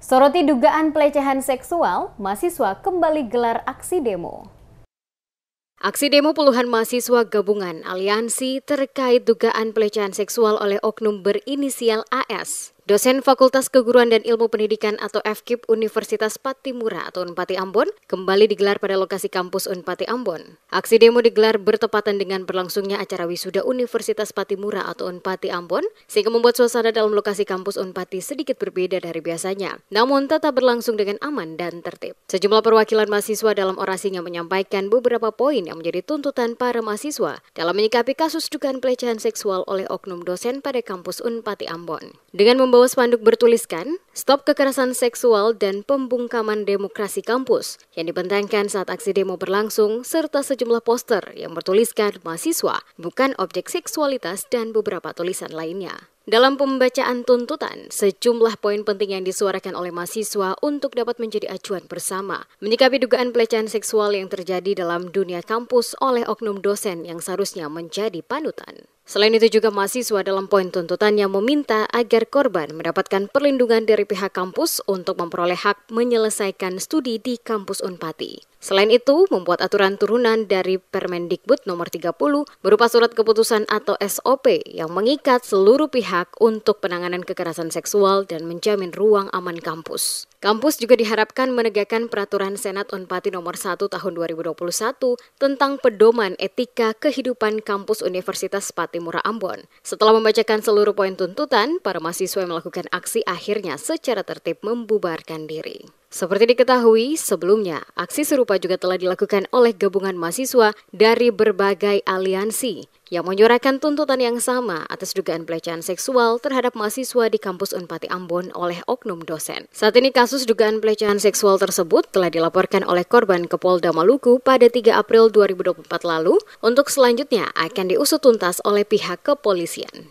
Soroti dugaan pelecehan seksual, mahasiswa kembali gelar aksi demo. Aksi demo puluhan mahasiswa gabungan aliansi terkait dugaan pelecehan seksual oleh oknum berinisial AS Dosen Fakultas Keguruan dan Ilmu Pendidikan atau FKIP Universitas Patimura atau Unpati Ambon kembali digelar pada lokasi kampus Unpati Ambon. Aksi demo digelar bertepatan dengan berlangsungnya acara wisuda Universitas Patimura atau Unpati Ambon sehingga membuat suasana dalam lokasi kampus Unpati sedikit berbeda dari biasanya. Namun tetap berlangsung dengan aman dan tertib. Sejumlah perwakilan mahasiswa dalam orasinya menyampaikan beberapa poin yang menjadi tuntutan para mahasiswa dalam menyikapi kasus dugaan pelecehan seksual oleh oknum dosen pada kampus Unpati Ambon. Dengan membawa Prabowo Spanduk bertuliskan, Stop Kekerasan Seksual dan Pembungkaman Demokrasi Kampus yang dibentangkan saat aksi demo berlangsung serta sejumlah poster yang bertuliskan mahasiswa bukan objek seksualitas dan beberapa tulisan lainnya. Dalam pembacaan tuntutan, sejumlah poin penting yang disuarakan oleh mahasiswa untuk dapat menjadi acuan bersama. Menyikapi dugaan pelecehan seksual yang terjadi dalam dunia kampus oleh oknum dosen yang seharusnya menjadi panutan. Selain itu juga mahasiswa dalam poin tuntutannya meminta agar korban mendapatkan perlindungan dari dari pihak kampus untuk memperoleh hak menyelesaikan studi di kampus Unpati. Selain itu, membuat aturan turunan dari Permendikbud nomor 30 berupa surat keputusan atau SOP yang mengikat seluruh pihak untuk penanganan kekerasan seksual dan menjamin ruang aman kampus. Kampus juga diharapkan menegakkan peraturan Senat Unpati nomor 1 tahun 2021 tentang pedoman etika kehidupan kampus Universitas Patimura Ambon. Setelah membacakan seluruh poin tuntutan, para mahasiswa melakukan aksi akhirnya secara tertib membubarkan diri. Seperti diketahui sebelumnya, aksi serupa juga telah dilakukan oleh gabungan mahasiswa dari berbagai aliansi yang menyuarakan tuntutan yang sama atas dugaan pelecehan seksual terhadap mahasiswa di kampus Unpati Ambon oleh oknum dosen. Saat ini kasus dugaan pelecehan seksual tersebut telah dilaporkan oleh korban ke Polda Maluku pada 3 April 2024 lalu untuk selanjutnya akan diusut tuntas oleh pihak kepolisian.